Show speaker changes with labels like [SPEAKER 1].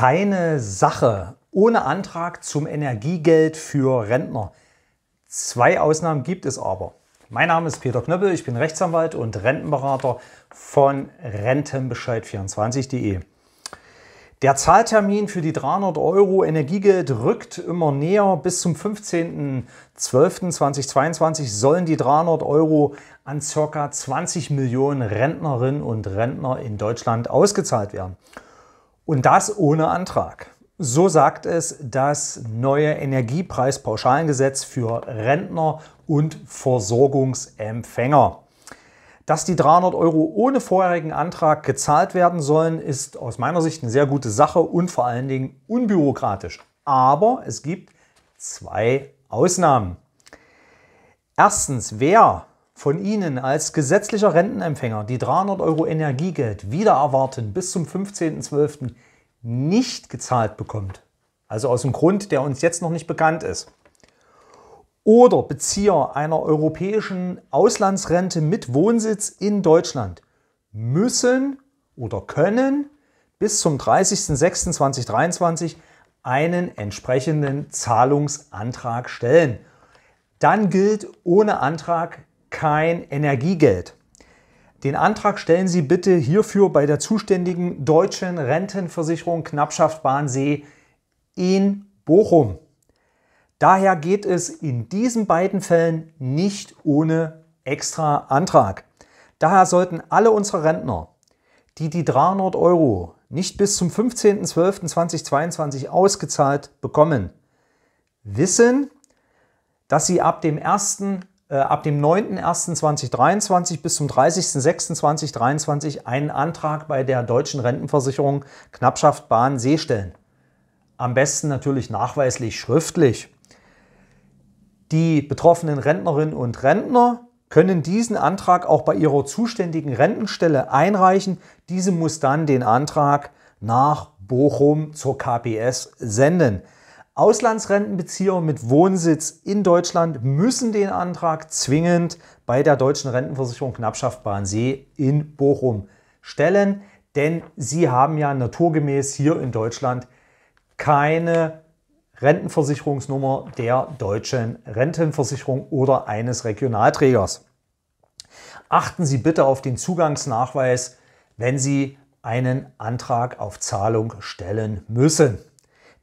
[SPEAKER 1] Feine Sache. Ohne Antrag zum Energiegeld für Rentner. Zwei Ausnahmen gibt es aber. Mein Name ist Peter Knöppel, ich bin Rechtsanwalt und Rentenberater von Rentenbescheid24.de. Der Zahltermin für die 300 Euro Energiegeld rückt immer näher. Bis zum 15.12.2022 sollen die 300 Euro an ca. 20 Millionen Rentnerinnen und Rentner in Deutschland ausgezahlt werden. Und das ohne Antrag. So sagt es das neue Energiepreispauschalengesetz für Rentner und Versorgungsempfänger. Dass die 300 Euro ohne vorherigen Antrag gezahlt werden sollen, ist aus meiner Sicht eine sehr gute Sache und vor allen Dingen unbürokratisch. Aber es gibt zwei Ausnahmen. Erstens, wer von Ihnen als gesetzlicher Rentenempfänger, die 300 Euro Energiegeld wieder erwarten, bis zum 15.12. nicht gezahlt bekommt, also aus dem Grund, der uns jetzt noch nicht bekannt ist, oder Bezieher einer europäischen Auslandsrente mit Wohnsitz in Deutschland müssen oder können bis zum 30.06.2023 einen entsprechenden Zahlungsantrag stellen. Dann gilt ohne Antrag kein Energiegeld. Den Antrag stellen Sie bitte hierfür bei der zuständigen deutschen Rentenversicherung Knappschaft Bahnsee in Bochum. Daher geht es in diesen beiden Fällen nicht ohne extra Antrag. Daher sollten alle unsere Rentner, die die 300 Euro nicht bis zum 15.12.2022 ausgezahlt bekommen, wissen, dass sie ab dem 1. Äh, ab dem 9.01.2023 bis zum 30.06.2023 einen Antrag bei der Deutschen Rentenversicherung Knappschaft Bahn See stellen. Am besten natürlich nachweislich schriftlich. Die betroffenen Rentnerinnen und Rentner können diesen Antrag auch bei ihrer zuständigen Rentenstelle einreichen. Diese muss dann den Antrag nach Bochum zur KPS senden. Auslandsrentenbezieher mit Wohnsitz in Deutschland müssen den Antrag zwingend bei der Deutschen Rentenversicherung Knappschaft Bahnsee in Bochum stellen, denn sie haben ja naturgemäß hier in Deutschland keine Rentenversicherungsnummer der deutschen Rentenversicherung oder eines Regionalträgers. Achten Sie bitte auf den Zugangsnachweis, wenn Sie einen Antrag auf Zahlung stellen müssen.